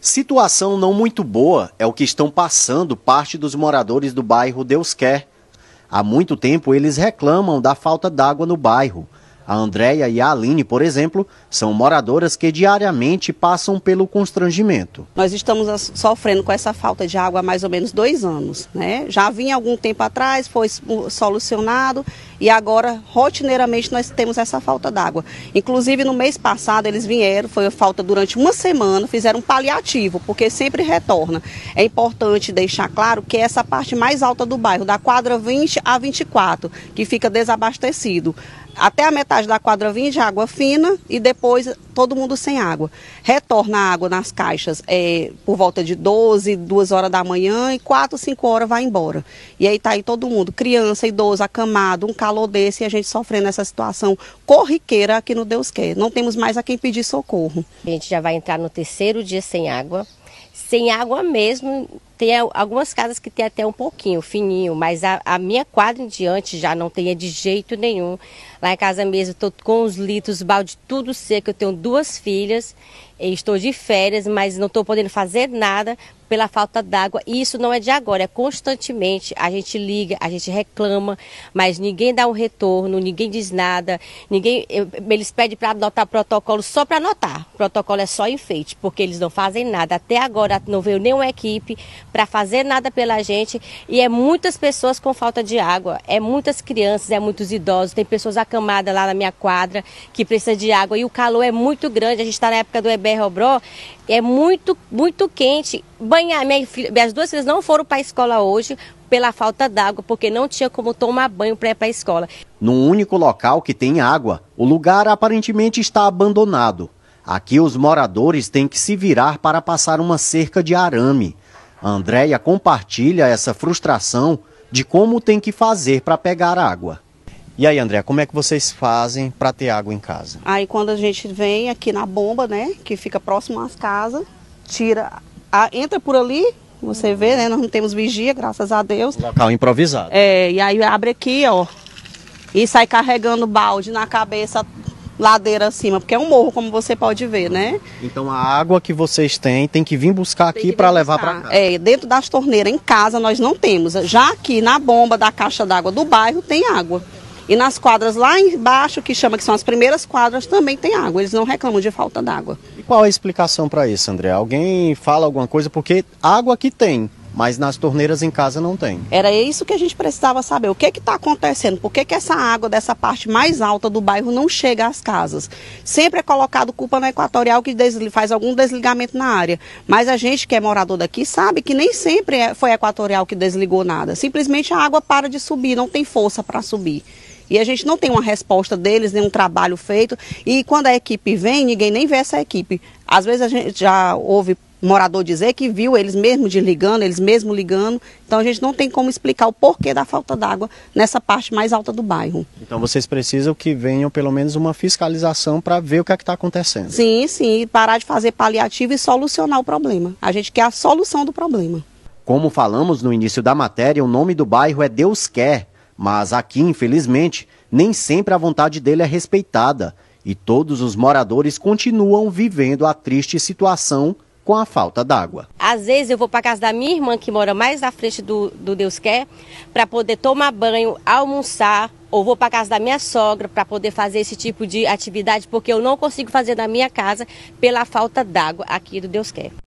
Situação não muito boa é o que estão passando parte dos moradores do bairro Deus Quer. Há muito tempo eles reclamam da falta d'água no bairro, a Andréia e a Aline, por exemplo, são moradoras que diariamente passam pelo constrangimento. Nós estamos sofrendo com essa falta de água há mais ou menos dois anos. Né? Já vinha algum tempo atrás, foi solucionado e agora, rotineiramente, nós temos essa falta d'água. Inclusive, no mês passado, eles vieram, foi a falta durante uma semana, fizeram um paliativo, porque sempre retorna. É importante deixar claro que é essa parte mais alta do bairro, da quadra 20 a 24, que fica desabastecido. Até a metade da quadra vinha de água fina e depois todo mundo sem água. Retorna a água nas caixas é, por volta de 12, 2 horas da manhã e 4, 5 horas vai embora. E aí tá aí todo mundo, criança, idoso, acamado, um calor desse e a gente sofrendo essa situação corriqueira que no Deus quer. Não temos mais a quem pedir socorro. A gente já vai entrar no terceiro dia sem água sem água mesmo. Tem algumas casas que tem até um pouquinho, fininho, mas a, a minha quadra em diante já não tem é de jeito nenhum. Lá em casa mesmo, estou com os litros, balde tudo seco. Eu tenho duas filhas Estou de férias, mas não estou podendo fazer nada pela falta d'água. E isso não é de agora, é constantemente. A gente liga, a gente reclama, mas ninguém dá um retorno, ninguém diz nada. Ninguém, eles pedem para anotar protocolo só para anotar. O protocolo é só enfeite, porque eles não fazem nada. Até agora não veio nenhuma equipe para fazer nada pela gente. E é muitas pessoas com falta de água, é muitas crianças, é muitos idosos. Tem pessoas acamadas lá na minha quadra que precisam de água. E o calor é muito grande. A gente está na época do EBE Berrobró é muito, muito quente. Banhar, minha filha, minhas duas filhas não foram para a escola hoje pela falta d'água, porque não tinha como tomar banho para ir para a escola. Num único local que tem água, o lugar aparentemente está abandonado. Aqui os moradores têm que se virar para passar uma cerca de arame. A Andréia compartilha essa frustração de como tem que fazer para pegar água. E aí, André, como é que vocês fazem para ter água em casa? Aí quando a gente vem aqui na bomba, né, que fica próximo às casas, tira, a, entra por ali, você vê, né, nós não temos vigia, graças a Deus. Local improvisado. É, e aí abre aqui, ó, e sai carregando balde na cabeça ladeira acima, porque é um morro, como você pode ver, né? Então a água que vocês têm tem que vir buscar aqui para levar para casa. É, dentro das torneiras em casa nós não temos. Já aqui na bomba da caixa d'água do bairro tem água. E nas quadras lá embaixo, que chama que são as primeiras quadras, também tem água. Eles não reclamam de falta d'água. E qual a explicação para isso, André? Alguém fala alguma coisa? Porque água que tem, mas nas torneiras em casa não tem. Era isso que a gente precisava saber. O que está acontecendo? Por que, que essa água dessa parte mais alta do bairro não chega às casas? Sempre é colocado culpa na Equatorial que faz algum desligamento na área. Mas a gente que é morador daqui sabe que nem sempre é, foi a Equatorial que desligou nada. Simplesmente a água para de subir, não tem força para subir. E a gente não tem uma resposta deles, nenhum trabalho feito. E quando a equipe vem, ninguém nem vê essa equipe. Às vezes a gente já ouve morador dizer que viu eles mesmo desligando, eles mesmo ligando. Então a gente não tem como explicar o porquê da falta d'água nessa parte mais alta do bairro. Então vocês precisam que venham pelo menos uma fiscalização para ver o que é está acontecendo. Sim, sim, parar de fazer paliativo e solucionar o problema. A gente quer a solução do problema. Como falamos no início da matéria, o nome do bairro é Deus Quer mas aqui, infelizmente, nem sempre a vontade dele é respeitada e todos os moradores continuam vivendo a triste situação com a falta d'água. Às vezes eu vou para casa da minha irmã, que mora mais à frente do, do Deus Quer, para poder tomar banho, almoçar, ou vou para casa da minha sogra para poder fazer esse tipo de atividade, porque eu não consigo fazer na minha casa pela falta d'água aqui do Deus Quer.